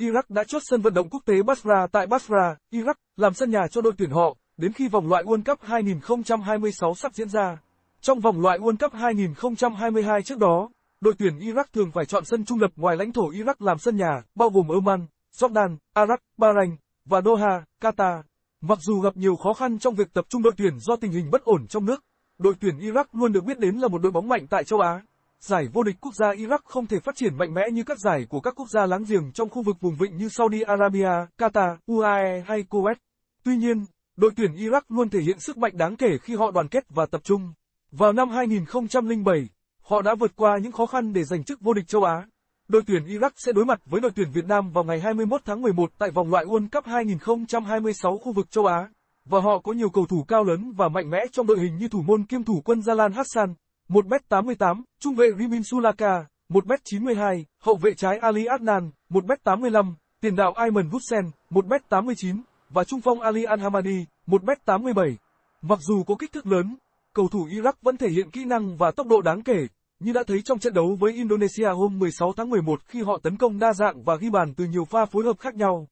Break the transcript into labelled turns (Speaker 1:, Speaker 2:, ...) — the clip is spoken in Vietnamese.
Speaker 1: Iraq đã chốt sân vận động quốc tế Basra tại Basra, Iraq, làm sân nhà cho đội tuyển họ, đến khi vòng loại World Cup 2026 sắp diễn ra. Trong vòng loại World Cup 2022 trước đó, đội tuyển Iraq thường phải chọn sân trung lập ngoài lãnh thổ Iraq làm sân nhà, bao gồm Oman, Jordan, Iraq, Bahrain và Doha, Qatar. Mặc dù gặp nhiều khó khăn trong việc tập trung đội tuyển do tình hình bất ổn trong nước, đội tuyển Iraq luôn được biết đến là một đội bóng mạnh tại châu Á giải vô địch quốc gia Iraq không thể phát triển mạnh mẽ như các giải của các quốc gia láng giềng trong khu vực vùng vịnh như Saudi Arabia, Qatar, UAE hay Kuwait. Tuy nhiên, đội tuyển Iraq luôn thể hiện sức mạnh đáng kể khi họ đoàn kết và tập trung. Vào năm 2007, họ đã vượt qua những khó khăn để giành chức vô địch châu Á. Đội tuyển Iraq sẽ đối mặt với đội tuyển Việt Nam vào ngày 21 tháng 11 tại vòng loại World Cup 2026 khu vực châu Á. Và họ có nhiều cầu thủ cao lớn và mạnh mẽ trong đội hình như thủ môn kiêm thủ quân Jalan Hassan, 1m88, trung vệ Rimin Sulaka, 1m92, hậu vệ trái Ali Adnan, 1m85, tiền đạo Ayman Gutsen, 1m89, và trung phong Ali Alhamadi, 1m87. Mặc dù có kích thước lớn, cầu thủ Iraq vẫn thể hiện kỹ năng và tốc độ đáng kể, như đã thấy trong trận đấu với Indonesia hôm 16 tháng 11 khi họ tấn công đa dạng và ghi bàn từ nhiều pha phối hợp khác nhau.